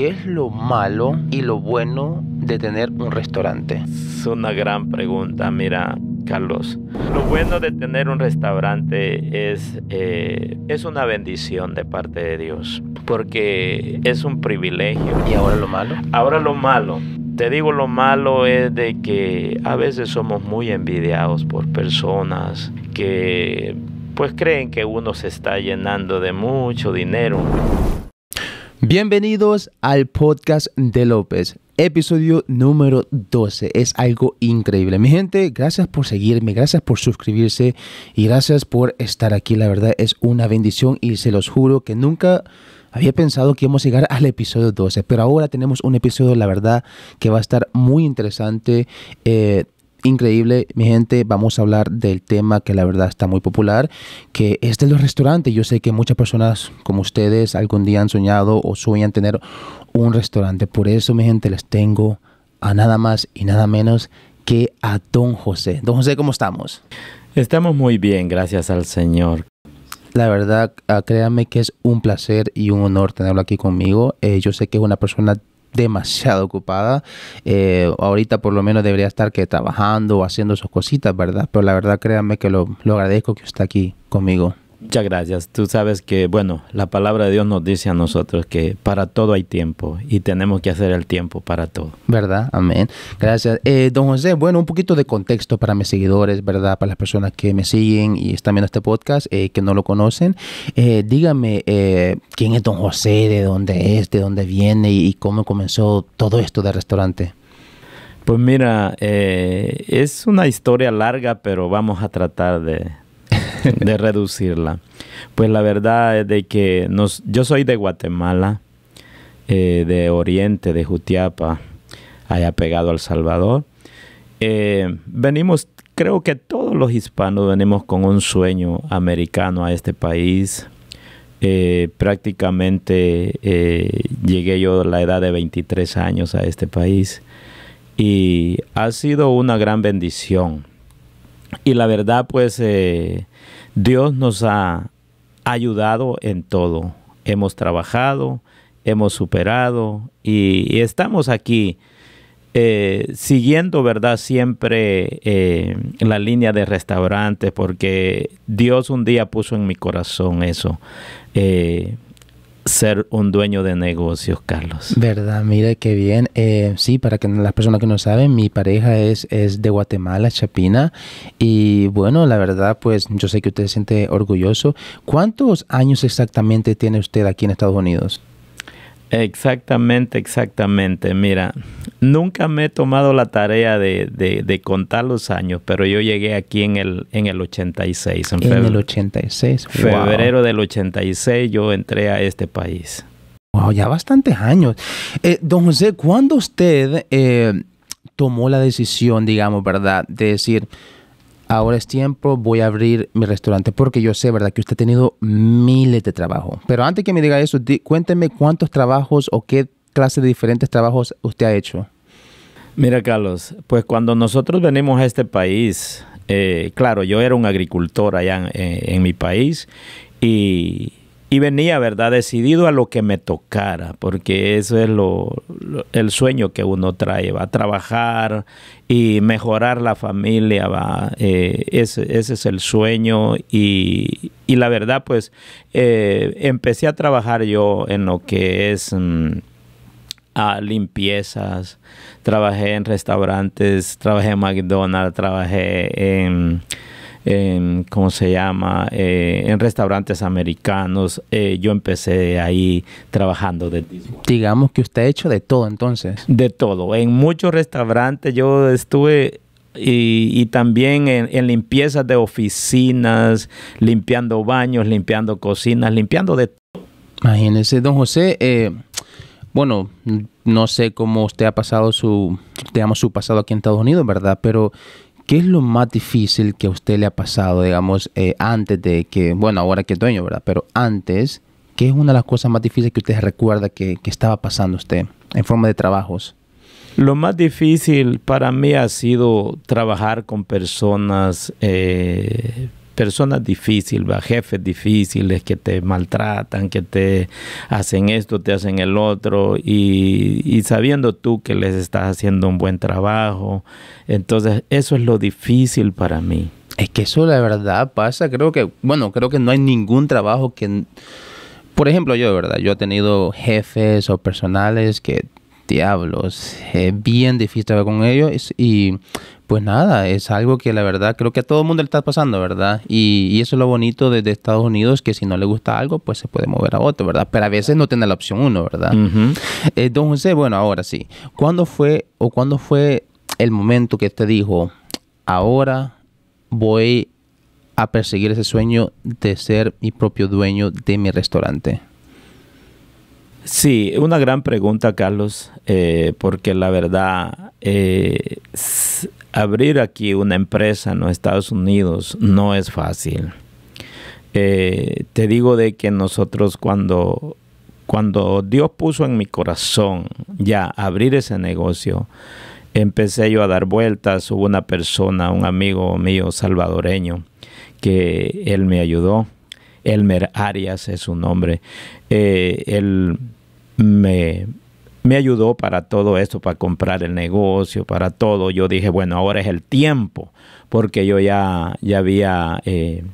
¿Qué es lo malo y lo bueno de tener un restaurante? Es una gran pregunta, mira. Carlos. Lo bueno de tener un restaurante es, eh, es una bendición de parte de Dios, porque es un privilegio. ¿Y ahora lo malo? Ahora lo malo. Te digo lo malo es de que a veces somos muy envidiados por personas que pues creen que uno se está llenando de mucho dinero. Bienvenidos al podcast de López, episodio número 12. Es algo increíble. Mi gente, gracias por seguirme, gracias por suscribirse y gracias por estar aquí. La verdad es una bendición y se los juro que nunca... Había pensado que íbamos a llegar al episodio 12, pero ahora tenemos un episodio, la verdad, que va a estar muy interesante. Eh, increíble, mi gente. Vamos a hablar del tema que la verdad está muy popular, que es de los restaurantes. Yo sé que muchas personas como ustedes algún día han soñado o sueñan tener un restaurante. Por eso, mi gente, les tengo a nada más y nada menos que a Don José. Don José, ¿cómo estamos? Estamos muy bien, gracias al Señor. La verdad, ah, créanme que es un placer y un honor tenerlo aquí conmigo. Eh, yo sé que es una persona demasiado ocupada. Eh, ahorita por lo menos debería estar que trabajando o haciendo sus cositas, ¿verdad? Pero la verdad créanme que lo, lo agradezco que está aquí conmigo. Muchas gracias. Tú sabes que, bueno, la palabra de Dios nos dice a nosotros que para todo hay tiempo y tenemos que hacer el tiempo para todo. ¿Verdad? Amén. Gracias. Eh, don José, bueno, un poquito de contexto para mis seguidores, ¿verdad? Para las personas que me siguen y están viendo este podcast, y eh, que no lo conocen. Eh, dígame, ¿quién es don José? ¿De dónde es? ¿De dónde viene? ¿Y cómo comenzó todo esto del restaurante? Pues mira, es una historia larga, pero vamos a tratar de, de reducirla. Pues la verdad es de que nos, yo soy de Guatemala, eh, de Oriente, de Jutiapa, allá pegado al Salvador. Eh, venimos, creo que todos los hispanos venimos con un sueño americano a este país. Eh, prácticamente llegué yo a la edad de 23 años a este país y ha sido una gran bendición. Y la verdad, pues Dios nos ha ayudado en todo. Hemos trabajado, hemos superado y, estamos aquí eh, siguiendo, ¿verdad? Siempre eh, la línea de restaurante porque Dios un día puso en mi corazón eso. Eh, ser un dueño de negocios, Carlos. ¿Verdad? mire qué bien. Eh, sí, para que las personas que no saben, mi pareja es, es de Guatemala, Chapina. Y bueno, la verdad, pues yo sé que usted se siente orgulloso. ¿Cuántos años exactamente tiene usted aquí en Estados Unidos? Exactamente, exactamente. Mira, nunca me he tomado la tarea de, contar los años, pero yo llegué aquí en el, en el 86. En, en el 86. Febrero del 86 yo entré a este país. Wow, ya bastantes años. Eh, don José, ¿cuándo usted eh, tomó la decisión, digamos, verdad, de decir ahora es tiempo, voy a abrir mi restaurante, porque yo sé, ¿verdad?, que usted ha tenido miles de trabajos. Pero antes que me diga eso, cuénteme cuántos trabajos o qué clase de diferentes trabajos usted ha hecho. Mira, Carlos, pues cuando nosotros venimos a este país, eh, claro, yo era un agricultor allá en mi país y y venía, ¿verdad? Decidido a lo que me tocara, porque eso es el sueño que uno trae, va a trabajar y mejorar la familia, va. Eh, ese, es el sueño y, la verdad, pues eh, empecé a trabajar yo en lo que es... Mm, limpiezas, trabajé en restaurantes, trabajé en McDonald's, trabajé en en, ¿cómo se llama?, eh, en restaurantes americanos. Eh, yo empecé ahí trabajando de Digamos que usted ha hecho de todo entonces. De todo. En muchos restaurantes yo estuve y, también en, en limpiezas de oficinas, limpiando baños, limpiando cocinas, limpiando de todo. Imagínese, don José, eh, bueno, no sé cómo usted ha pasado su, digamos, su pasado aquí en Estados Unidos, ¿verdad? Pero ¿qué es lo más difícil que a usted le ha pasado, digamos, eh, antes de que, bueno, ahora que es dueño, ¿verdad? Pero antes, ¿qué es una de las cosas más difíciles que usted recuerda que, estaba pasando usted en forma de trabajos? Lo más difícil para mí ha sido trabajar con personas eh, personas difíciles, ¿va? jefes difíciles que te maltratan, que te hacen esto, te hacen el otro, y, sabiendo tú que les estás haciendo un buen trabajo. Entonces, eso es lo difícil para mí. Es que eso la verdad pasa, creo que, bueno, creo que no hay ningún trabajo que, por ejemplo, yo, de ¿verdad? Yo he tenido jefes o personales que, diablos, es bien difícil trabajar con ellos y pues nada, es algo que la verdad creo que a todo el mundo le está pasando, ¿verdad? Y, eso es lo bonito desde de Estados Unidos, que si no le gusta algo, pues se puede mover a otro, ¿verdad? Pero a veces no tiene la opción uno, ¿verdad? Eh, don José, bueno, ahora sí. ¿Cuándo fue o cuándo fue el momento que te dijo, ahora voy a perseguir ese sueño de ser mi propio dueño de mi restaurante? Sí, una gran pregunta, Carlos, eh, porque la verdad, eh, abrir aquí una empresa en los Estados Unidos no es fácil. Eh, te digo de que nosotros cuando, cuando Dios puso en mi corazón ya abrir ese negocio, empecé yo a dar vueltas. Hubo una persona, un amigo mío salvadoreño, que él me ayudó. Elmer Arias es su nombre. él me, me ayudó para todo esto, para comprar el negocio, para todo. Yo dije, bueno, ahora es el tiempo, porque yo ya, ya había, eh,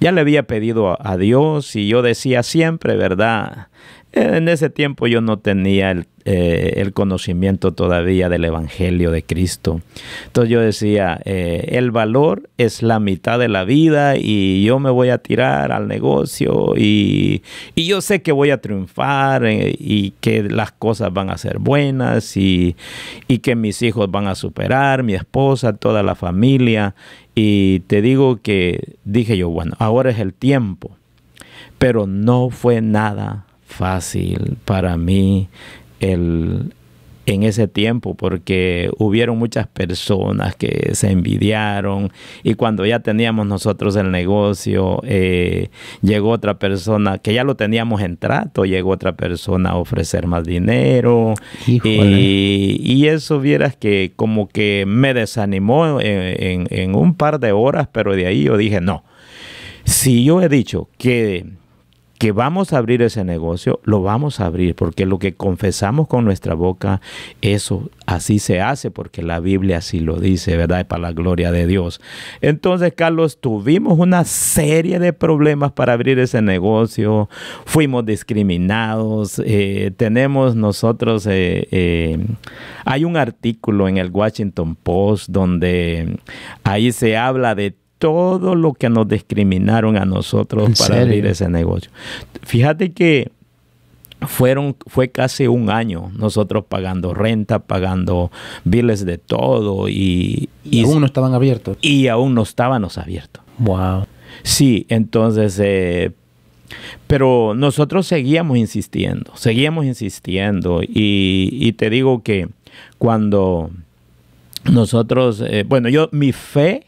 ya le había pedido a, Dios y yo decía siempre, ¿verdad? Eh, en ese tiempo yo no tenía eh, el, conocimiento todavía del Evangelio de Cristo. Entonces yo decía, eh, el valor es la mitad de la vida y yo me voy a tirar al negocio y, yo sé que voy a triunfar y que las cosas van a ser buenas y, y que mis hijos van a superar, mi esposa, toda la familia. Y te digo que dije yo, bueno, ahora es el tiempo. Pero no fue nada fácil para mí el, en ese tiempo porque hubieron muchas personas que se envidiaron y cuando ya teníamos nosotros el negocio, eh, llegó otra persona que ya lo teníamos en trato, llegó otra persona a ofrecer más dinero y, eso vieras que como que me desanimó en, en un par de horas, pero de ahí yo dije, no, si yo he dicho que que vamos a abrir ese negocio, lo vamos a abrir, porque lo que confesamos con nuestra boca, eso así se hace, porque la Biblia así lo dice, ¿verdad? para la gloria de Dios. Entonces, Carlos, tuvimos una serie de problemas para abrir ese negocio, fuimos discriminados, eh, tenemos nosotros, eh, eh, hay un artículo en el Washington Post donde ahí se habla de todo lo que nos discriminaron a nosotros para abrir ese negocio. Fíjate que fueron, fue casi un año nosotros pagando renta, pagando biles de todo y, aún no estaban abiertos. Y aún no estábamos abiertos. Wow. Sí, entonces, eh, pero nosotros seguíamos insistiendo, seguíamos insistiendo y, te digo que cuando nosotros, eh, bueno, yo mi fe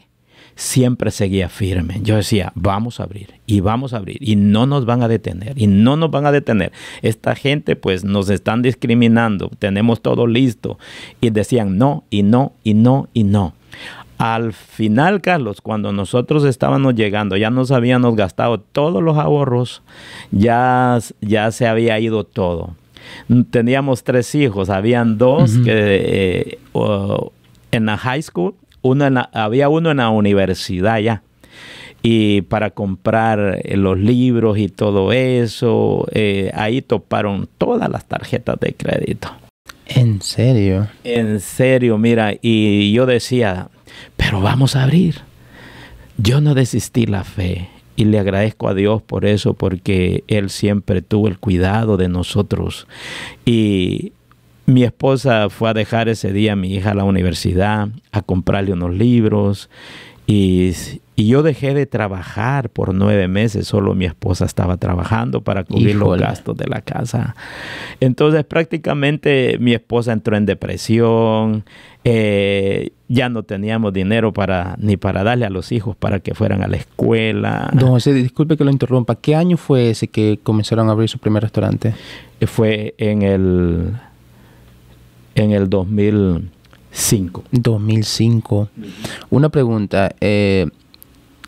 siempre seguía firme. Yo decía, vamos a abrir y vamos a abrir y no nos van a detener y no nos van a detener. Esta gente pues nos están discriminando, tenemos todo listo. Y decían no y no y no y no. Al final, Carlos, cuando nosotros estábamos llegando, ya nos habíamos gastado todos los ahorros, ya, ya se había ido todo. Teníamos tres hijos, habían dos que eh, en la high school había uno en la universidad ya. Y para comprar eh, los libros y todo eso, eh, ahí toparon todas las tarjetas de crédito. ¿En serio? En serio, mira, y yo decía, pero vamos a abrir. Yo no desistí la fe y le agradezco a Dios por eso, porque Él siempre tuvo el cuidado de nosotros. Y mi esposa fue a dejar ese día a mi hija a la universidad, a comprarle unos libros y, yo dejé de trabajar por nueve meses, solo mi esposa estaba trabajando para cubrir los gastos de la casa. Entonces prácticamente mi esposa entró en depresión, eh, ya no teníamos dinero para ni para darle a los hijos para que fueran a la escuela. No, José, disculpe que lo interrumpa, ¿qué año fue ese que comenzaron a abrir su primer restaurante? Fue en el en el 2005. 2005. Una pregunta, eh,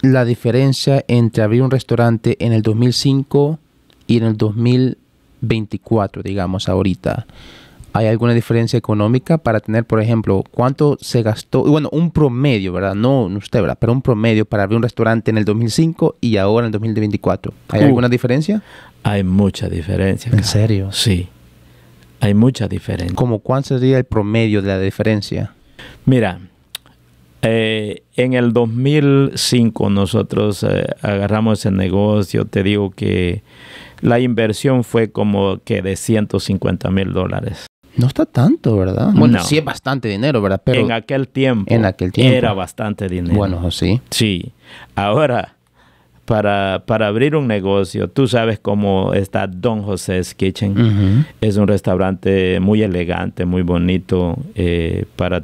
la diferencia entre abrir un restaurante en el 2005 y en el 2024, digamos ahorita. ¿Hay alguna diferencia económica para tener, por ejemplo, cuánto se gastó? Bueno, un promedio, ¿verdad? No usted, ¿verdad? Pero un promedio para abrir un restaurante en el 2005 y ahora en el 2024. ¿Hay uh. alguna diferencia? Hay mucha diferencia. ¿En serio? Sí. Hay mucha diferencia. ¿Cómo cuál sería el promedio de la diferencia? Mira, eh, en el 2005 nosotros eh, agarramos el negocio, te digo que la inversión fue como que de 150 mil dólares. No está tanto, ¿verdad? Bueno, sí es bastante dinero, ¿verdad? Pero en aquel tiempo. En aquel tiempo. Era bastante dinero. Bueno, sí. Sí. Ahora, para, para abrir un negocio, tú sabes cómo está Don José's Kitchen. Es un restaurante muy elegante, muy bonito eh, para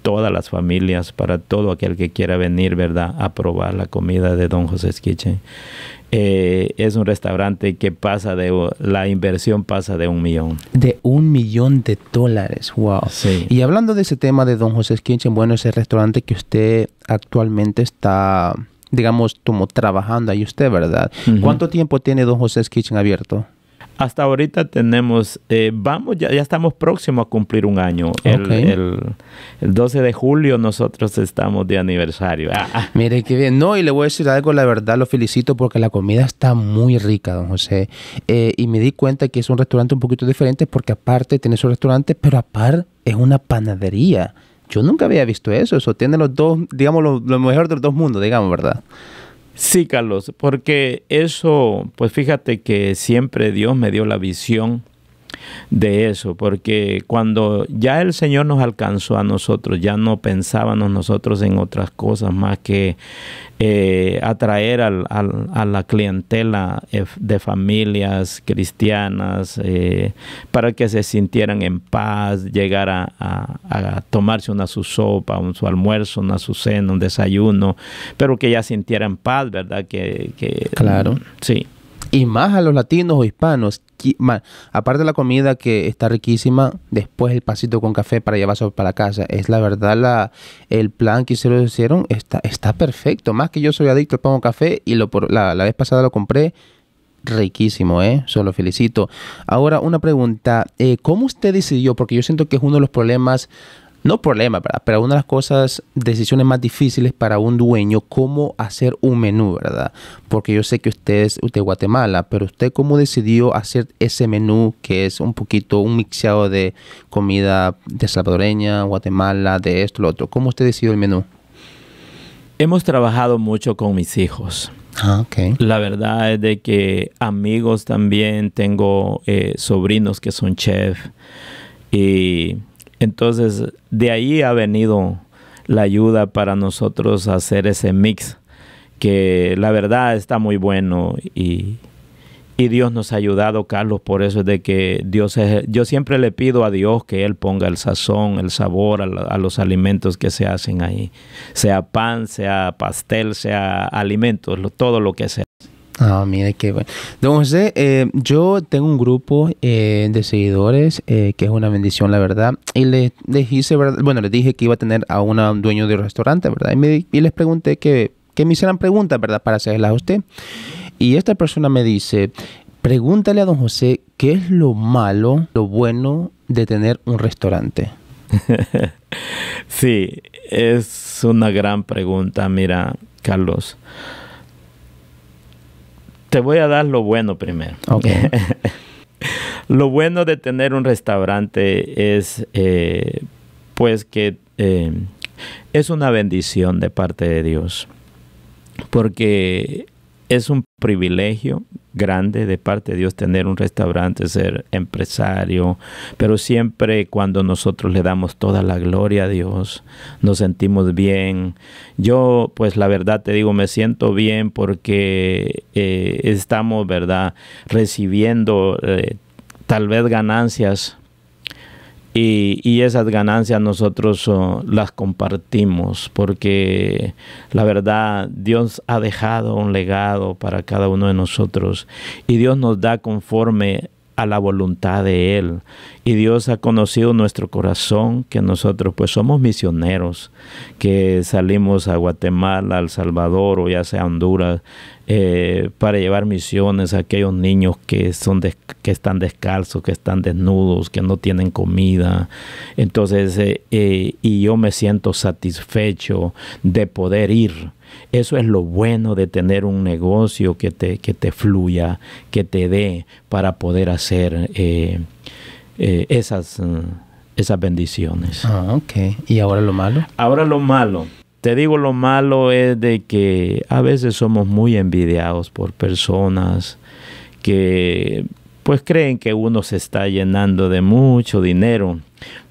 todas las familias, para todo aquel que quiera venir, ¿verdad?, a probar la comida de Don José's Kitchen. Eh, es un restaurante que pasa de, la inversión pasa de un millón. De un millón de dólares, wow. Sí. Y hablando de ese tema de Don José's Kitchen, bueno, ese restaurante que usted actualmente está digamos, como trabajando ahí usted, ¿verdad? ¿Cuánto tiempo tiene Don José's Kitchen abierto? Hasta ahorita tenemos, eh, vamos, ya, estamos próximos a cumplir un año. El, el, 12 de julio nosotros estamos de aniversario. Ah, ah. Mire qué bien. No, y le voy a decir algo, la verdad lo felicito porque la comida está muy rica, don José. Eh, y me di cuenta que es un restaurante un poquito diferente porque aparte tiene su restaurante, pero aparte es una panadería yo nunca había visto eso. Eso tiene los dos, digamos, lo, lo mejor de los dos mundos, digamos, ¿verdad? Sí, Carlos, porque eso, pues fíjate que siempre Dios me dio la visión de eso, porque cuando ya el Señor nos alcanzó a nosotros, ya no pensábamos nosotros en otras cosas más que eh, atraer al, a la clientela eh, de familias cristianas eh, para que se sintieran en paz, llegar a, tomarse una su sopa, un su almuerzo, una su cena, un desayuno, pero que ya sintieran paz, ¿verdad? Que, que claro. Sí y más a los latinos o hispanos. Aparte de la comida que está riquísima, después el pasito con café para llevarse para casa. Es la verdad, la, el plan que se lo hicieron está, está perfecto. Más que yo soy adicto al pan café y lo, la, la vez pasada lo compré riquísimo, ¿eh? Solo felicito. Ahora, una pregunta. Eh, ¿Cómo usted decidió? Porque yo siento que es uno de los problemas no problema, ¿verdad? Pero una de las cosas, decisiones más difíciles para un dueño, cómo hacer un menú, ¿verdad? Porque yo sé que usted es de Guatemala, pero usted cómo decidió hacer ese menú que es un poquito un mixeado de comida de salvadoreña, Guatemala, de esto, lo otro. ¿Cómo usted decidió el menú? Hemos trabajado mucho con mis hijos. Ah, okay. La verdad es de que amigos también, tengo eh, sobrinos que son chef y entonces, de ahí ha venido la ayuda para nosotros hacer ese mix, que la verdad está muy bueno y, Dios nos ha ayudado, Carlos, por eso es de que Dios yo siempre le pido a Dios que Él ponga el sazón, el sabor a, los alimentos que se hacen ahí, sea pan, sea pastel, sea alimentos, todo lo que sea. Ah, mire qué bueno. Don José, eh, yo tengo un grupo eh, de seguidores eh, que es una bendición, la verdad. Y les, dije, bueno, les dije que iba a tener a un dueño de restaurante, ¿verdad? Y, les pregunté que, que, me hicieran preguntas, ¿verdad? Para hacerlas a usted. Y esta persona me dice, pregúntale a don José qué es lo malo, lo bueno de tener un restaurante. sí, es una gran pregunta, mira, Carlos. Te voy a dar lo bueno primero. lo bueno de tener un restaurante es, eh, pues, que eh, es una bendición de parte de Dios, porque es un privilegio grande de parte de Dios tener un restaurante, ser empresario, pero siempre cuando nosotros le damos toda la gloria a Dios, nos sentimos bien. Yo, pues la verdad te digo, me siento bien porque eh, estamos, ¿verdad?, recibiendo eh, tal vez ganancias y, esas ganancias nosotros oh, las compartimos porque la verdad Dios ha dejado un legado para cada uno de nosotros y Dios nos da conforme a la voluntad de Él. Y Dios ha conocido nuestro corazón, que nosotros pues somos misioneros, que salimos a Guatemala, a El Salvador o ya sea Honduras, eh, para llevar misiones a aquellos niños que, son que están descalzos, que están desnudos, que no tienen comida. Entonces, eh, eh, y yo me siento satisfecho de poder ir eso es lo bueno de tener un negocio que te, te fluya, que te dé para poder hacer eh, eh, esas, mm, esas bendiciones. Ah, ok. ¿Y ahora lo malo? Ahora lo malo. Te digo, lo malo es de que a veces somos muy envidiados por personas que pues creen que uno se está llenando de mucho dinero.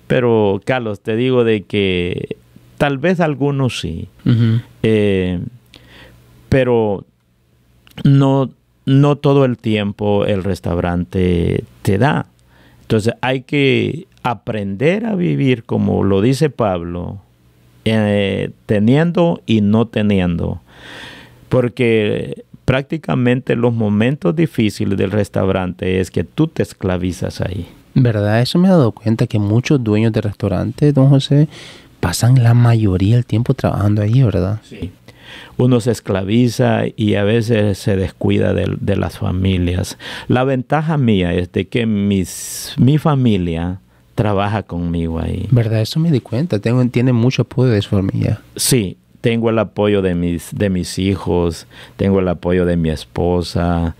Pero Carlos, te digo de que Tal vez algunos sí. Eh, pero no, no todo el tiempo el restaurante te da. Entonces hay que aprender a vivir, como lo dice Pablo, eh, teniendo y no teniendo. Porque prácticamente los momentos difíciles del restaurante es que tú te esclavizas ahí. ¿Verdad? Eso me he dado cuenta que muchos dueños de restaurantes, don José, pasan la mayoría del tiempo trabajando ahí, ¿verdad? Sí. Uno se esclaviza y a veces se descuida de, las familias. La ventaja mía es de que mis, mi familia trabaja conmigo ahí. ¿Verdad? Eso me di cuenta. Tengo, tiene mucho apoyo de su familia. Sí, tengo el apoyo de mis, de mis hijos, tengo el apoyo de mi esposa.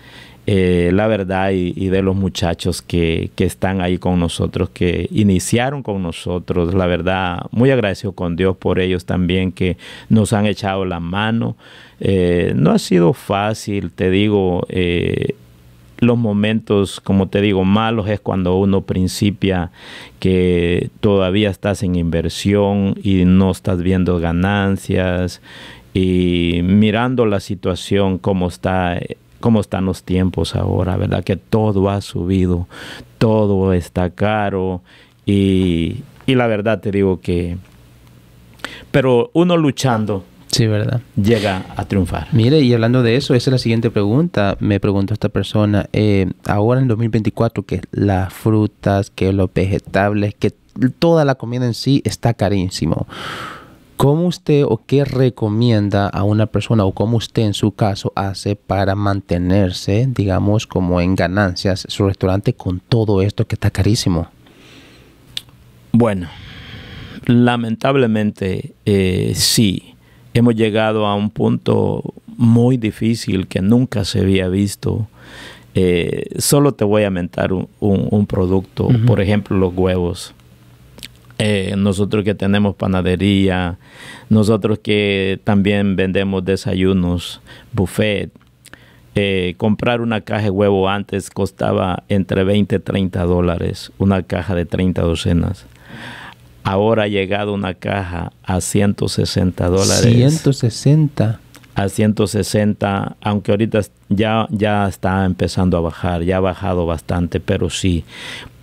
Eh, la verdad y, de los muchachos que, están ahí con nosotros, que iniciaron con nosotros. La verdad, muy agradecido con Dios por ellos también que nos han echado la mano. Eh, no ha sido fácil, te digo, eh, los momentos, como te digo, malos es cuando uno principia que todavía estás en inversión y no estás viendo ganancias y mirando la situación como está cómo están los tiempos ahora, ¿verdad? Que todo ha subido, todo está caro y, la verdad te digo que... Pero uno luchando, Sí, ¿verdad? Llega a triunfar. Mire, y hablando de eso, esa es la siguiente pregunta. Me preguntó esta persona, eh, ahora en 2024, que las frutas, que los vegetales que toda la comida en sí está carísimo. ¿Cómo usted o qué recomienda a una persona o cómo usted en su caso hace para mantenerse, digamos, como en ganancias su restaurante con todo esto que está carísimo? Bueno, lamentablemente eh, sí, hemos llegado a un punto muy difícil que nunca se había visto. Eh, solo te voy a mentar un, producto, por ejemplo, los huevos. Eh, nosotros que tenemos panadería, nosotros que también vendemos desayunos, buffet. Eh, comprar una caja de huevo antes costaba entre 20 y 30 dólares, una caja de 30 docenas. Ahora ha llegado una caja a 160 dólares. 160 a 160, aunque ahorita ya, ya está empezando a bajar, ya ha bajado bastante, pero sí,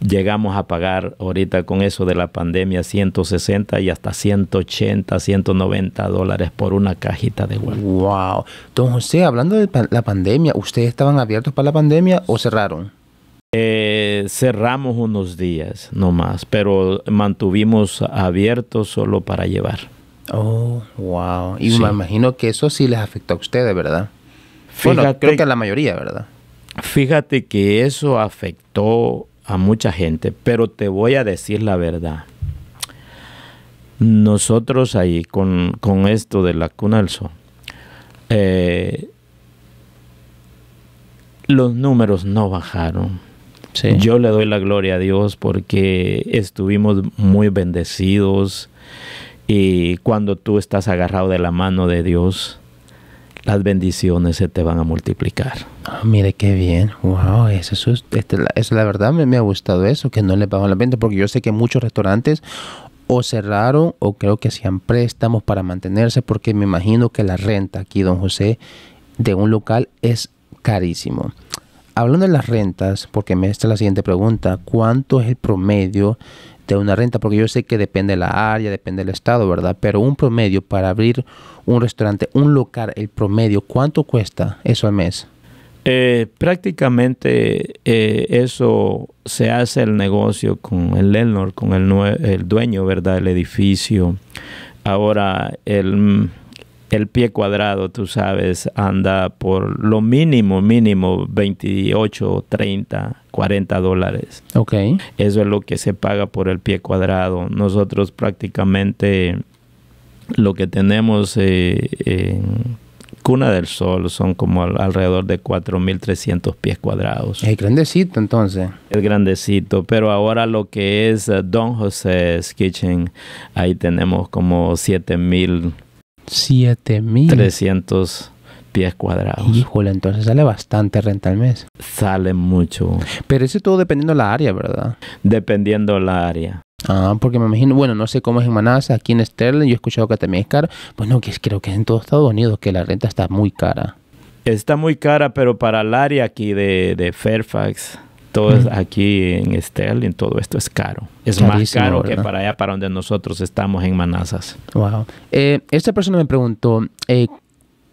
llegamos a pagar ahorita con eso de la pandemia 160 y hasta 180, 190 dólares por una cajita de huevo. ¡Wow! Don José, hablando de la pandemia, ¿ustedes estaban abiertos para la pandemia o cerraron? Eh, cerramos unos días nomás, pero mantuvimos abiertos solo para llevar. Oh, wow. Y me imagino que eso sí les afectó a ustedes, ¿verdad? bueno, creo que a la mayoría, ¿verdad? Fíjate que eso afectó a mucha gente, pero te voy a decir la verdad. Nosotros ahí, con, esto de la cuna eh, los números no bajaron. Yo le doy la gloria a Dios porque estuvimos muy bendecidos. Y cuando tú estás agarrado de la mano de Dios, las bendiciones se te van a multiplicar. Ah, mire qué bien. Wow, eso este, es, la, verdad me, ha gustado eso, que no le pagan la venta, porque yo sé que muchos restaurantes o cerraron o creo que hacían préstamos para mantenerse, porque me imagino que la renta aquí, don José, de un local es carísimo. Hablando de las rentas, porque me está la siguiente pregunta, ¿cuánto es el promedio una renta, porque yo sé que depende de la área, depende del estado, ¿verdad? Pero un promedio para abrir un restaurante, un local, el promedio, ¿cuánto cuesta eso al mes? Eh, prácticamente eh, eso se hace el negocio con el landlord, con el, el dueño, ¿verdad? El edificio. Ahora, el el pie cuadrado, tú sabes, anda por lo mínimo, mínimo 28, 30, 40 dólares. Ok. Eso es lo que se paga por el pie cuadrado. Nosotros prácticamente lo que tenemos eh, en Cuna del Sol son como alrededor de 4.300 pies cuadrados. Es grandecito entonces. Es grandecito, pero ahora lo que es eh, Don José's Kitchen, ahí tenemos como 7.000 7300 pies cuadrados. Híjole, entonces sale bastante renta al mes. Sale mucho. Pero eso todo dependiendo la área, ¿verdad? Dependiendo la área. Ah, porque me imagino, bueno, no sé cómo es en Manasa, aquí en Sterling, yo he escuchado que también es caro. Bueno, que creo que es en todo Estados Unidos que la renta está muy cara. Está muy cara, pero para el área aquí de, de Fairfax, todo es aquí en todo esto es caro. Es más caro que para allá, para donde nosotros estamos en Manazas. Wow. Eh, esta persona me preguntó, eh,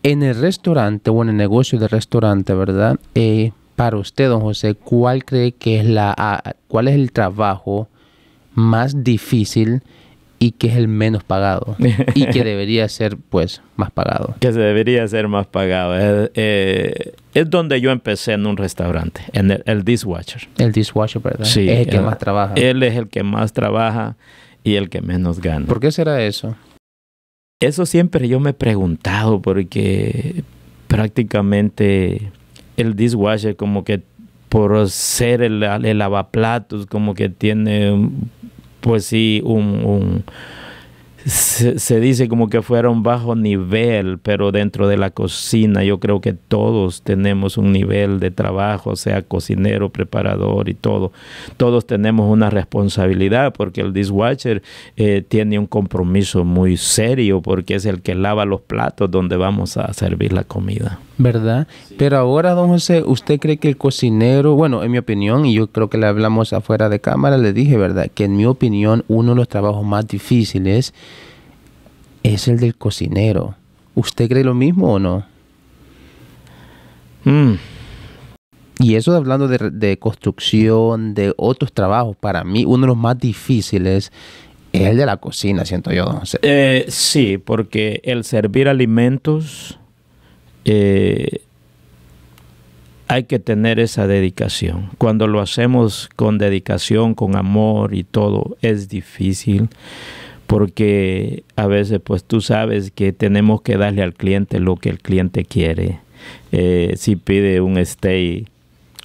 en el restaurante o en el negocio de restaurante, ¿verdad? Eh, para usted, don José, ¿cuál cree que es la, cuál es el trabajo más difícil y que es el menos pagado y que debería ser pues más pagado. Que se debería ser más pagado. Eh, eh, es donde yo empecé en un restaurante, en el, dishwasher. El dishwasher, ¿verdad? Sí, es el que más trabaja. Él es el que más trabaja y el que menos gana. ¿Por qué será eso? Eso siempre yo me he preguntado porque prácticamente el dishwasher como que por ser el, el lavaplatos como que tiene pues sí, un, se, dice como que fuera un bajo nivel, pero dentro de la cocina yo creo que todos tenemos un nivel de trabajo, sea cocinero, preparador y todo. Todos tenemos una responsabilidad porque el dishwasher eh, tiene un compromiso muy serio porque es el que lava los platos donde vamos a servir la comida. ¿verdad? Pero ahora, don José, ¿usted cree que el cocinero, bueno, en mi opinión, y yo creo que le hablamos afuera de cámara, le dije, ¿verdad? Que en mi opinión uno de los trabajos más difíciles es el del cocinero. ¿Usted cree lo mismo o no? Mm. Y eso hablando de, construcción, de otros trabajos, para mí uno de los más difíciles es el de la cocina, siento yo, don José. Eh, sí, porque el servir alimentos eh, hay que tener esa dedicación. Cuando lo hacemos con dedicación, con amor y todo, es difícil porque a veces pues tú sabes que tenemos que darle al cliente lo que el cliente quiere. Eh, si pide un stay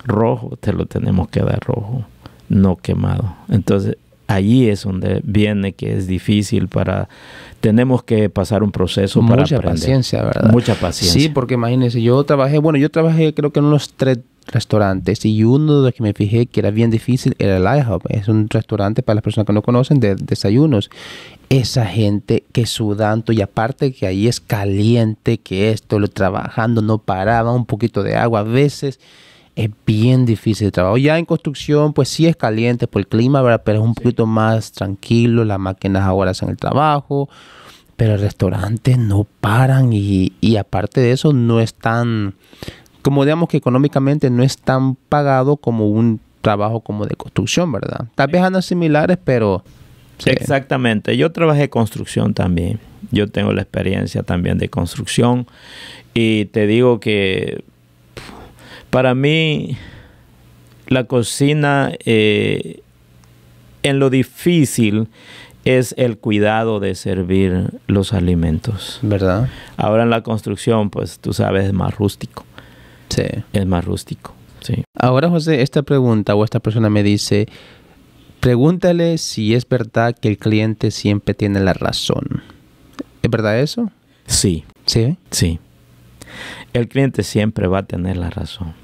rojo, te lo tenemos que dar rojo, no quemado. Entonces allí es donde viene que es difícil para tenemos que pasar un proceso para mucha paciencia verdad mucha paciencia sí porque imagínense yo trabajé bueno yo trabajé creo que en unos tres restaurantes y uno de los que me fijé que era bien difícil era el IHOP es un restaurante para las personas que no conocen de desayunos esa gente que sudando y aparte que ahí es caliente que esto lo trabajando no paraba un poquito de agua a veces es bien difícil de trabajo. Ya en construcción, pues sí es caliente por el clima, ¿verdad? pero es un poquito más tranquilo, las máquinas ahora hacen el trabajo, pero el restaurante no paran y, aparte de eso no es tan, como digamos que económicamente no es tan pagado como un trabajo como de construcción, ¿verdad? Tal vez andan similares, pero... Exactamente, yo trabajé construcción también, yo tengo la experiencia también de construcción y te digo que para mí, la cocina eh, en lo difícil es el cuidado de servir los alimentos. ¿Verdad? Ahora en la construcción, pues tú sabes, es más rústico. Sí. Es más rústico, sí. Ahora, José, esta pregunta o esta persona me dice, pregúntale si es verdad que el cliente siempre tiene la razón. ¿Es verdad eso? Sí. ¿Sí? Sí. El cliente siempre va a tener la razón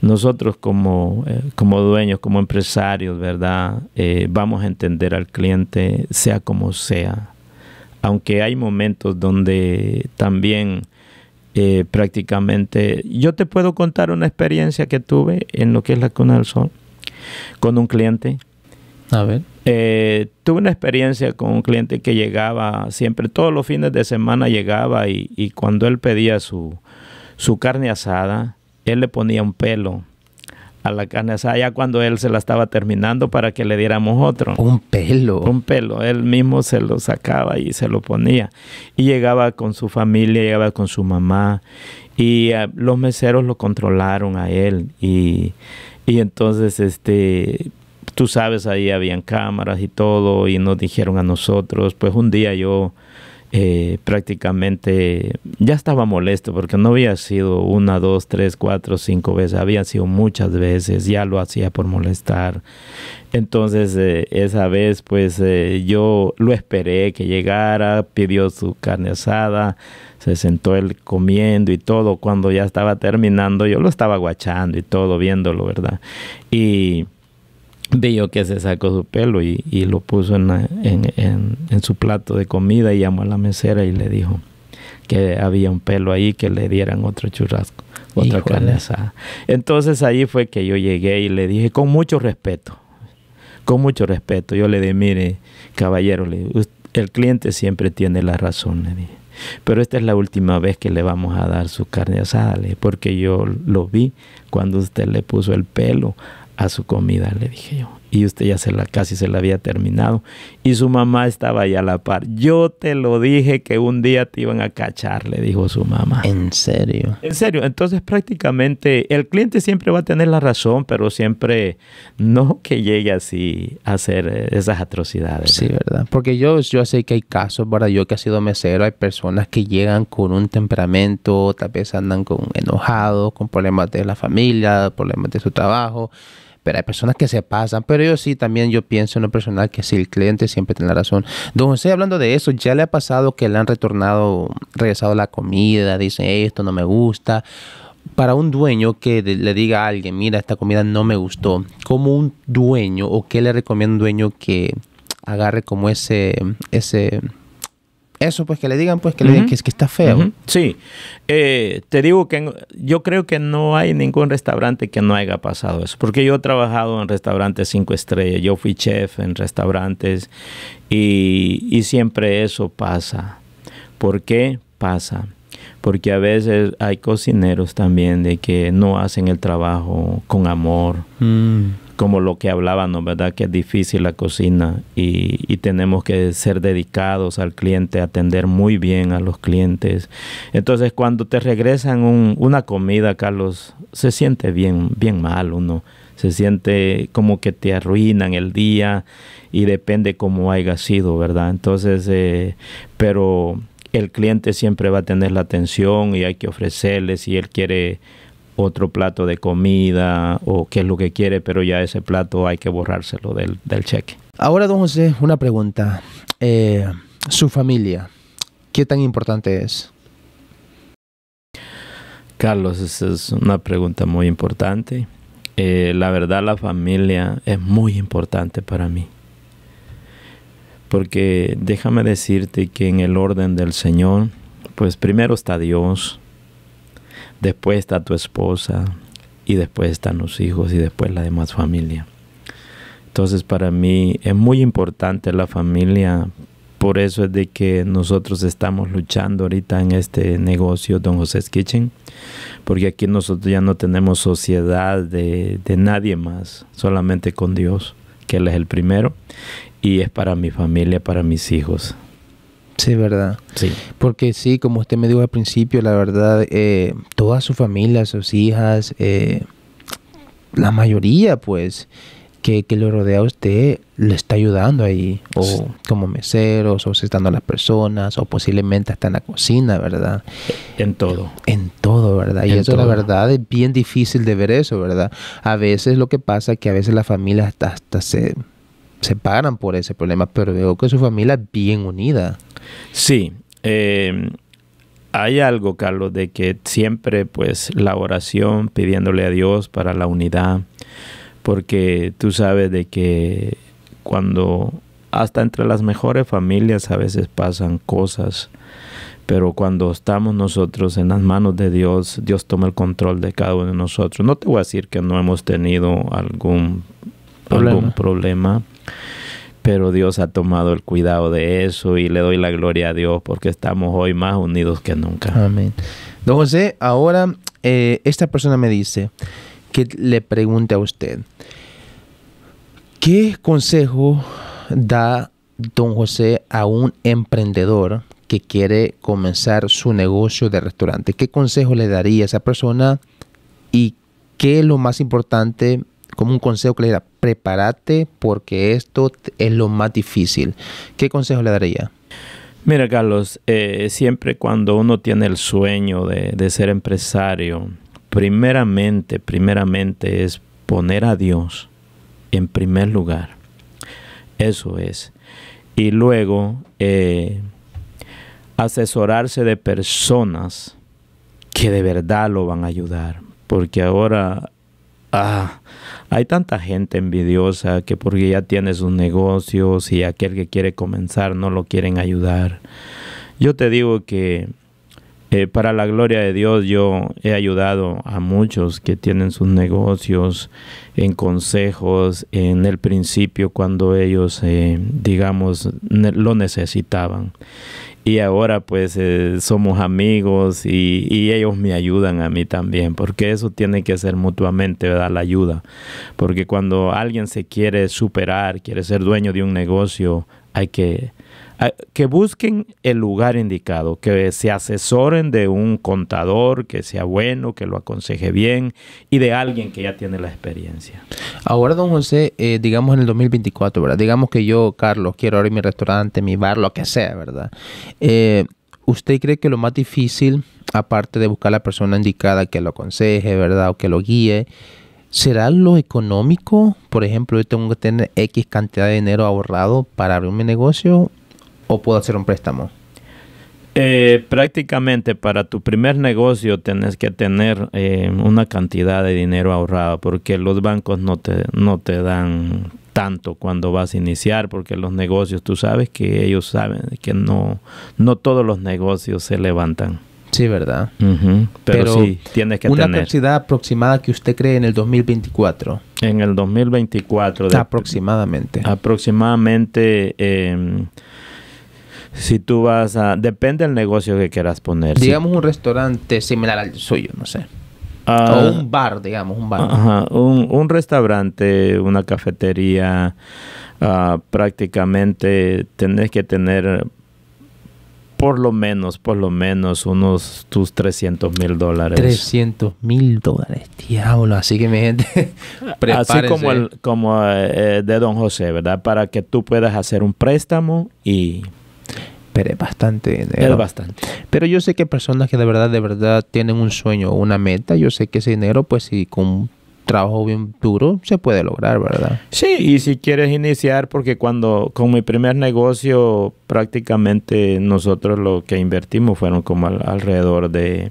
nosotros eh, como, dueños, como empresarios, ¿verdad? Eh, vamos a entender al cliente sea como sea. Aunque hay momentos donde también eh, prácticamente... Yo te puedo contar una experiencia que tuve en lo que es la Cuna del Sol con un cliente. A ver. tuve una experiencia con un cliente que llegaba siempre, todos los fines de semana llegaba y, cuando él pedía su, su carne asada, él le ponía un pelo a la carne sea, ya cuando él se la estaba terminando para que le diéramos otro. Un pelo. Un pelo. Él mismo se lo sacaba y se lo ponía. Y llegaba con su familia, llegaba con su mamá. Y eh, los meseros lo controlaron a él. Y, y entonces, este, tú sabes, ahí habían cámaras y todo. Y nos dijeron a nosotros, pues un día yo eh, prácticamente ya estaba molesto porque no había sido una, dos, tres, cuatro, cinco veces, había sido muchas veces, ya lo hacía por molestar. Entonces eh, esa vez pues eh, yo lo esperé que llegara, pidió su carne asada, se sentó él comiendo y todo, cuando ya estaba terminando yo lo estaba guachando y todo, viéndolo, ¿verdad? Y vio que se sacó su pelo y, lo puso en, en, su plato de comida y llamó a la mesera y le dijo que había un pelo ahí, que le dieran otro churrasco, otra carne asada. Entonces ahí fue que yo llegué y le dije con mucho respeto, con mucho respeto, yo le dije, mire, caballero, el cliente siempre tiene la razón, le dije. Pero esta es la última vez que le vamos a dar su carne asada, porque yo lo vi cuando usted le puso el pelo a su comida, le dije yo y usted ya se la casi se la había terminado y su mamá estaba allá a la par. Yo te lo dije que un día te iban a cachar, le dijo su mamá. En serio. En serio, entonces prácticamente el cliente siempre va a tener la razón, pero siempre no que llegue así a hacer eh, esas atrocidades. Sí, ¿verdad? Porque yo yo sé que hay casos, para Yo que he sido mesero, hay personas que llegan con un temperamento, tal vez andan con enojados, con problemas de la familia, problemas de su trabajo pero hay personas que se pasan, pero yo sí también yo pienso en lo personal que si el cliente siempre tiene la razón. Don José, hablando de eso, ¿ya le ha pasado que le han retornado, regresado la comida, Dice, esto no me gusta? Para un dueño que le diga a alguien, mira, esta comida no me gustó, ¿cómo un dueño o qué le recomienda un dueño que agarre como ese, ese, eso, pues que le digan, pues que le digan que es que está feo. Sí, eh, te digo que yo creo que no hay ningún restaurante que no haya pasado eso, porque yo he trabajado en restaurantes cinco estrellas, yo fui chef en restaurantes y, y siempre eso pasa. ¿Por qué pasa? Porque a veces hay cocineros también de que no hacen el trabajo con amor. Mm como lo que hablábamos, ¿verdad? Que es difícil la cocina y, y, tenemos que ser dedicados al cliente, atender muy bien a los clientes. Entonces, cuando te regresan una comida, Carlos, se siente bien, bien mal uno. Se siente como que te arruinan el día y depende cómo haya sido, ¿verdad? Entonces, eh, pero el cliente siempre va a tener la atención y hay que ofrecerle si él quiere otro plato de comida o qué es lo que quiere, pero ya ese plato hay que borrárselo del, cheque. Ahora, don José, una pregunta. Eh, su familia, ¿qué tan importante es? Carlos, esa es una pregunta muy importante. Eh, la verdad, la familia es muy importante para mí. Porque déjame decirte que en el orden del Señor, pues primero está Dios, después está tu esposa y después están los hijos y después la demás familia. Entonces para mí es muy importante la familia, por eso es de que nosotros estamos luchando ahorita en este negocio Don José Kitchen, porque aquí nosotros ya no tenemos sociedad de, de nadie más, solamente con Dios, que Él es el primero, y es para mi familia, para mis hijos. Sí, verdad. Sí. Porque sí, como usted me dijo al principio, la verdad, eh, toda su familia, sus hijas, eh, la mayoría, pues, que, que lo rodea a usted, le está ayudando ahí, o como meseros, o asistiendo a las personas, o posiblemente hasta en la cocina, ¿verdad? En todo. En todo, ¿verdad? Y eso, la verdad, es bien difícil de ver eso, ¿verdad? A veces lo que pasa es que a veces las familias hasta, se se por ese problema, pero veo que su familia es bien unida. Sí. Em, hay algo, Carlos, de que siempre pues la oración pidiéndole a Dios para la unidad, porque tú sabes de que cuando hasta entre las mejores familias a veces pasan cosas, pero cuando estamos nosotros en las manos de Dios, Dios toma el control de cada uno de nosotros. No te voy a decir que no hemos tenido algún Algún problema pero Dios ha tomado el cuidado de eso y le doy la gloria a Dios porque estamos hoy más unidos que nunca. Amén. Don José, ahora eh, esta persona me dice que le pregunte a usted, ¿qué consejo da don José a un emprendedor que quiere comenzar su negocio de restaurante? ¿Qué consejo le daría a esa persona y qué es lo más importante como un consejo que le diera, prepárate porque esto es lo más difícil. ¿Qué consejo le daría? Mira, Carlos, eh, siempre cuando uno tiene el sueño de, ser empresario, primeramente, primeramente es poner a Dios en primer lugar. Eso es. Y luego eh, asesorarse de personas que de verdad lo van a ayudar. Porque ahora ah, hay tanta gente envidiosa que porque ya tiene sus negocios y aquel que quiere comenzar no lo quieren ayudar. Yo te digo que eh, para la gloria de Dios yo he ayudado a muchos que tienen sus negocios en consejos en el principio cuando ellos, eh, digamos, lo necesitaban y ahora pues eh, somos amigos y, y, ellos me ayudan a mí también, porque eso tiene que ser mutuamente, ¿verdad? La ayuda. Porque cuando alguien se quiere superar, quiere ser dueño de un negocio, hay que Ah, que busquen el lugar indicado, que se asesoren de un contador que sea bueno, que lo aconseje bien y de alguien que ya tiene la experiencia. Ahora, don José, eh, digamos en el 2024, ¿verdad? Digamos que yo, Carlos, quiero abrir mi restaurante, mi bar, lo que sea, ¿verdad? Eh, ¿Usted cree que lo más difícil, aparte de buscar a la persona indicada que lo aconseje, ¿verdad? O que lo guíe, ¿Será lo económico? Por ejemplo, yo tengo que tener X cantidad de dinero ahorrado para abrir mi negocio o puedo hacer un préstamo? Eh, prácticamente para tu primer negocio tienes que tener eh, una cantidad de dinero ahorrado porque los bancos no te, no te dan tanto cuando vas a iniciar porque los negocios, tú sabes que ellos saben que no, no todos los negocios se levantan. Sí, ¿verdad? Pero, sí, tienes que tener. Una cantidad aproximada que usted cree en el 2024. En el 2024. De, aproximadamente. Aproximadamente. Eh, si tú vas a... Depende del negocio que quieras poner. Digamos un restaurante similar al suyo, no sé. Ah, o un bar, digamos, un bar. Ajá, un, restaurante, una cafetería, ah, prácticamente tenés que tener por lo menos, por lo menos unos tus 300 mil dólares. 300 mil dólares, diablo. Así que mi gente, Así como, el, como eh, de Don José, ¿verdad? Para que tú puedas hacer un préstamo y es bastante dinero. bastante. Pero yo sé que personas que de verdad, de verdad tienen un sueño una meta, yo sé que ese dinero, pues si con trabajo bien duro se puede lograr, ¿verdad? Sí, y si quieres iniciar, porque cuando con mi primer negocio prácticamente nosotros lo que invertimos fueron como alrededor de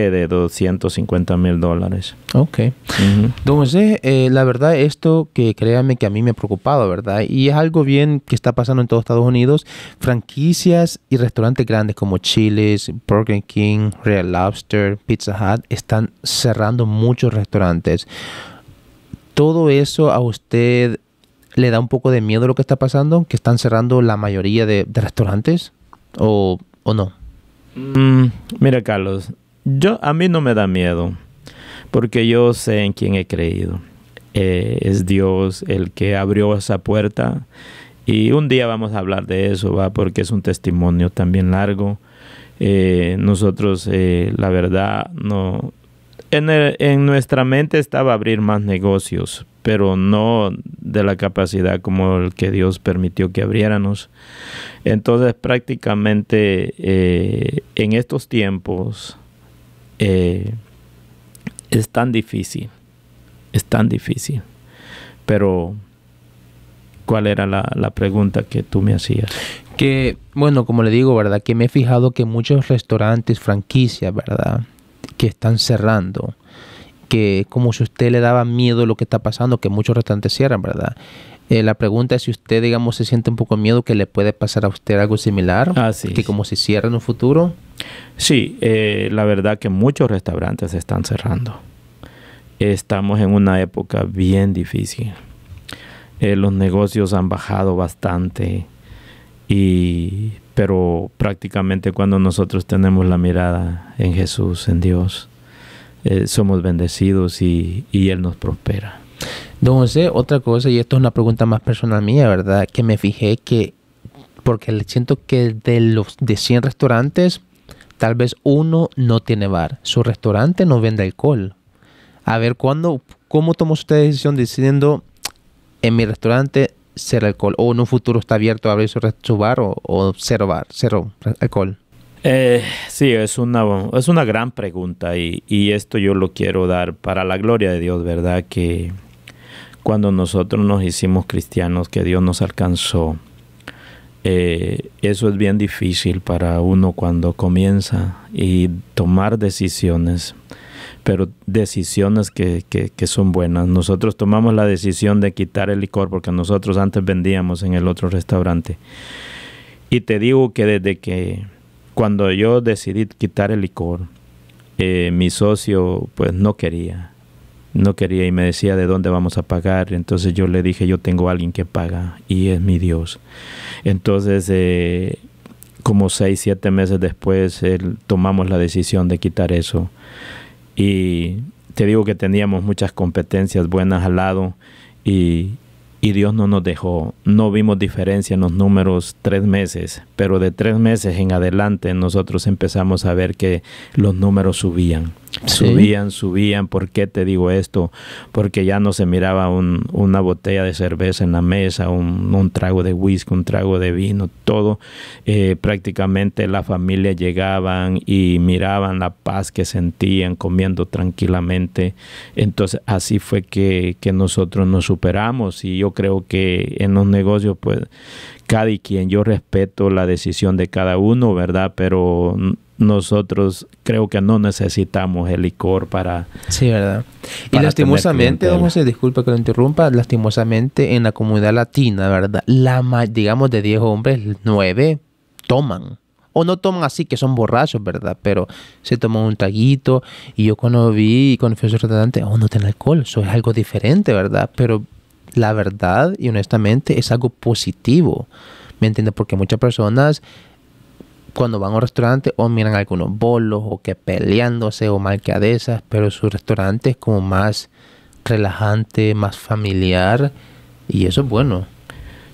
de 250 mil dólares. Ok. Eh, la verdad, esto que créanme que a mí me ha preocupado, ¿verdad? Y es algo bien que está pasando en todos Estados Unidos. Franquicias y restaurantes grandes como Chili's, Burger King, Real Lobster, Pizza Hut están cerrando muchos restaurantes. Todo eso a usted le da un poco de miedo lo que está pasando, que están cerrando la mayoría de, restaurantes o, o no. Mm, mira, Carlos, yo, a mí no me da miedo, porque yo sé en quién he creído. Eh, es Dios el que abrió esa puerta. Y un día vamos a hablar de eso, va, porque es un testimonio también largo. Eh, nosotros, eh, la verdad, no. En, en, nuestra mente estaba abrir más negocios, pero no de la capacidad como el que Dios permitió que abriéramos. Entonces, prácticamente en estos tiempos, eh, es tan difícil, es tan difícil. Pero, ¿cuál era la, pregunta que tú me hacías? Que, bueno, como le digo, ¿verdad? Que me he fijado que muchos restaurantes, franquicias, ¿verdad? Que están cerrando. Que como si usted le daba miedo lo que está pasando, que muchos restaurantes cierran, ¿verdad? Eh, la pregunta es si usted, digamos, se siente un poco miedo que le puede pasar a usted algo similar. que como si cierra en un futuro. Sí, eh, la verdad que muchos restaurantes están cerrando. Estamos en una época bien difícil. Eh, los negocios han bajado bastante, y, pero prácticamente cuando nosotros tenemos la mirada en Jesús, en Dios, eh, somos bendecidos y, y Él nos prospera. Don José, otra cosa, y esto es una pregunta más personal mía, ¿verdad? Que me fijé que, porque siento que de los de 100 restaurantes, Tal vez uno no tiene bar, su restaurante no vende alcohol. A ver, ¿cuándo, ¿cómo tomó usted decisión decidiendo en mi restaurante cero alcohol? ¿O en un futuro está abierto a abrir su, bar o, cero bar, cero alcohol? Eh, sí, es una, es una gran pregunta y, y esto yo lo quiero dar para la gloria de Dios, ¿verdad? Que cuando nosotros nos hicimos cristianos, que Dios nos alcanzó eh, eso es bien difícil para uno cuando comienza y tomar decisiones, pero decisiones que, son buenas. Nosotros tomamos la decisión de quitar el licor porque nosotros antes vendíamos en el otro restaurante. Y te digo que desde que cuando yo decidí quitar el licor, eh, mi socio pues no quería no quería y me decía de dónde vamos a pagar. Entonces yo le dije, yo tengo alguien que paga y es mi Dios. Entonces, eh, como seis, siete meses después, tomamos la decisión de quitar eso. Y te digo que teníamos muchas competencias buenas al lado y, y Dios no nos dejó. No vimos diferencia en los números tres meses, pero de tres meses en adelante nosotros empezamos a ver que los números subían Subían, subían, ¿por qué te digo esto? Porque ya no se miraba una botella de cerveza en la mesa, un, trago de whisky, un trago de vino, todo. Eh, prácticamente la familia llegaban y miraban la paz que sentían comiendo tranquilamente. Entonces así fue que, que nosotros nos superamos y yo creo que en los negocios pues cada quien, yo respeto la decisión de cada uno, ¿verdad? Pero nosotros creo que no necesitamos el licor para... Sí, ¿verdad? y lastimosamente, a José, disculpe que lo interrumpa, lastimosamente en la comunidad latina, ¿verdad? La digamos de 10 hombres, 9 toman. O no toman así, que son borrachos, ¿verdad? Pero se toman un traguito. Y yo cuando vi, cuando fui restaurante, oh, no tiene alcohol, eso es algo diferente, ¿verdad? Pero la verdad y honestamente es algo positivo. ¿Me entiendes? Porque muchas personas cuando van a restaurante o miran algunos bolos o que peleándose o malcadezas, pero su restaurante es como más relajante, más familiar y eso es bueno.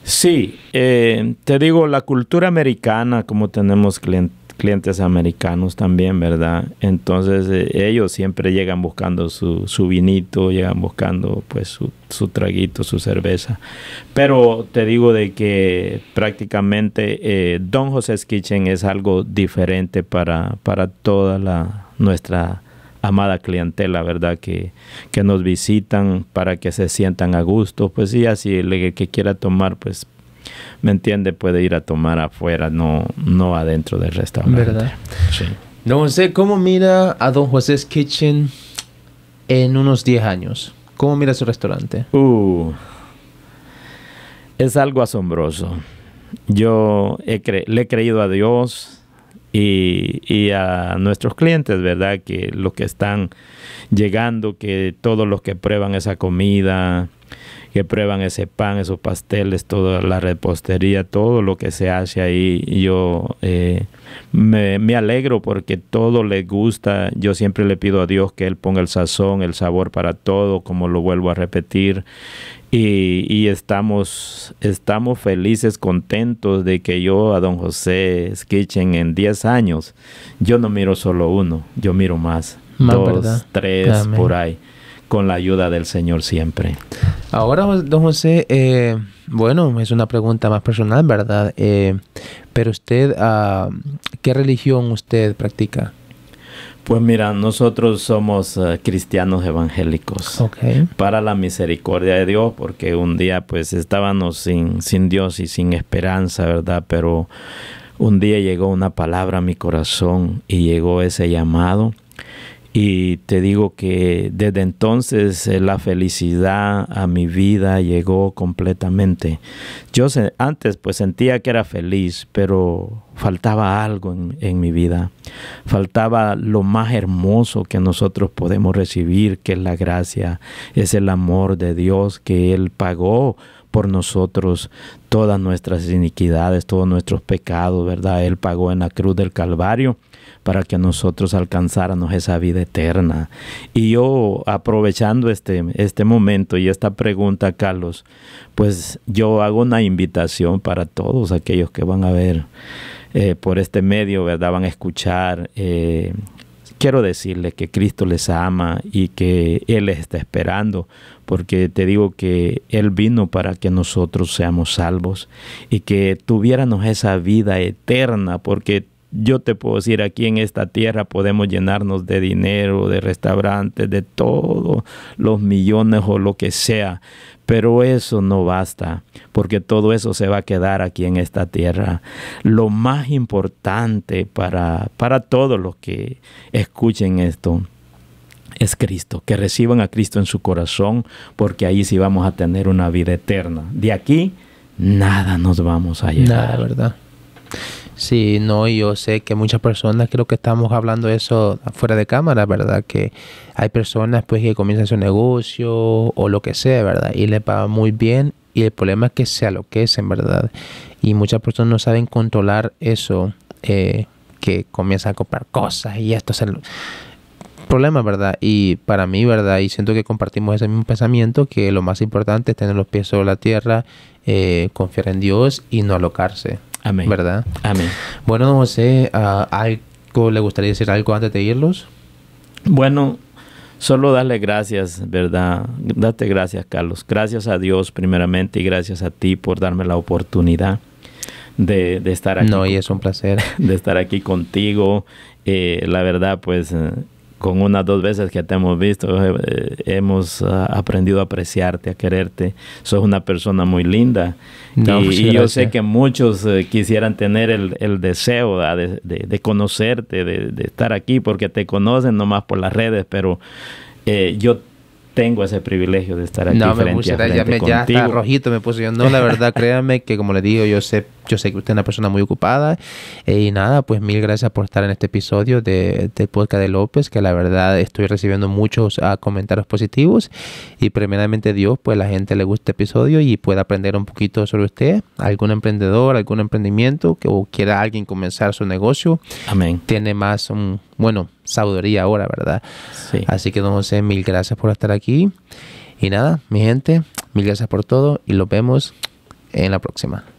Sí, eh, te digo, la cultura americana, como tenemos clientes, clientes americanos también, ¿verdad? Entonces eh, ellos siempre llegan buscando su, su vinito, llegan buscando pues su, traguito, su cerveza. Pero te digo de que prácticamente eh, Don José's Kitchen es algo diferente para, para toda la, nuestra amada clientela, ¿verdad? Que, que nos visitan para que se sientan a gusto. Pues sí, así el que quiera tomar, pues ¿me entiende? Puede ir a tomar afuera, no, no adentro del restaurante. ¿Verdad? Sí. Don ¿cómo mira a Don José's Kitchen en unos 10 años? ¿Cómo mira su restaurante? Uh, es algo asombroso. Yo le he creído a Dios y, y, a nuestros clientes, ¿verdad? Que los que están llegando, que todos los que prueban esa comida, que prueban ese pan, esos pasteles, toda la repostería, todo lo que se hace ahí. Yo eh, me, alegro porque todo le gusta. Yo siempre le pido a Dios que Él ponga el sazón, el sabor para todo, como lo vuelvo a repetir. Y, y estamos, estamos felices, contentos de que yo a don José Skitchen en 10 años, yo no miro solo uno, yo miro más. dos, tres, por ahí con la ayuda del Señor siempre. Ahora, don José, eh, bueno, es una pregunta más personal, ¿verdad? Eh, pero usted, ah, ¿qué religión usted practica? Pues mira, nosotros somos ah, cristianos evangélicos. Okay. Para la misericordia de Dios, porque un día pues estábamos sin, sin Dios y sin esperanza, ¿verdad? Pero un día llegó una palabra a mi corazón y llegó ese llamado y te digo que desde entonces eh, la felicidad a mi vida llegó completamente. Yo antes pues sentía que era feliz, pero faltaba algo en, en, mi vida. Faltaba lo más hermoso que nosotros podemos recibir, que es la gracia, es el amor de Dios que Él pagó por nosotros todas nuestras iniquidades, todos nuestros pecados, ¿verdad? Él pagó en la cruz del Calvario para que nosotros alcanzáramos esa vida eterna. Y yo, aprovechando este, este momento y esta pregunta, Carlos, pues yo hago una invitación para todos aquellos que van a ver eh, por este medio, ¿verdad? Van a escuchar. Eh, quiero decirles que Cristo les ama y que Él les está esperando, porque te digo que Él vino para que nosotros seamos salvos y que tuviéramos esa vida eterna, porque yo te puedo decir, aquí en esta tierra podemos llenarnos de dinero, de restaurantes, de todos los millones o lo que sea, pero eso no basta, porque todo eso se va a quedar aquí en esta tierra. Lo más importante para, para todos los que escuchen esto es Cristo, que reciban a Cristo en su corazón, porque ahí sí vamos a tener una vida eterna. De aquí, nada nos vamos a llevar. Nada, ¿verdad? Sí, no, yo sé que muchas personas, creo que estamos hablando eso fuera de cámara, ¿verdad? Que hay personas pues que comienzan su negocio o lo que sea, ¿verdad? Y les va muy bien y el problema es que se aloquecen, ¿verdad? Y muchas personas no saben controlar eso, eh, que comienzan a comprar cosas y esto es el problema, ¿verdad? Y para mí, ¿verdad? Y siento que compartimos ese mismo pensamiento, que lo más importante es tener los pies sobre la tierra, eh, confiar en Dios y no alocarse. Amén. ¿Verdad? Amén. Bueno, no José, ah, ¿algo le gustaría decir algo antes de irlos? Bueno, solo darle gracias, ¿verdad? Date gracias, Carlos. Gracias a Dios primeramente y gracias a ti por darme la oportunidad de, estar aquí. No, y es un placer. De estar aquí contigo. Eh, la verdad, pues eh, con unas dos veces que te hemos visto, eh, eh, hemos ah, aprendido a apreciarte, a quererte. Sos una persona muy linda. y, yo sé que muchos eh, quisieran tener el, el deseo ah, de, de, conocerte, de, de estar aquí, porque te conocen nomás por las redes, pero eh, yo tengo ese privilegio de estar aquí no, me puse, a ya, me, ya está rojito me puse yo. No, la verdad, créanme que como le digo, yo sé, yo sé que usted es una persona muy ocupada. Eh, y nada, pues mil gracias por estar en este episodio de, del podcast de López, que la verdad estoy recibiendo muchos ah, comentarios positivos. Y primeramente Dios, pues la gente le gusta este episodio y pueda aprender un poquito sobre usted, algún emprendedor, algún emprendimiento, que quiera alguien comenzar su negocio. Amén. Tiene más, un bueno, sabiduría ahora, ¿verdad? Sí. Así que, don José, mil gracias por estar aquí. Y nada, mi gente, mil gracias por todo y los vemos en la próxima.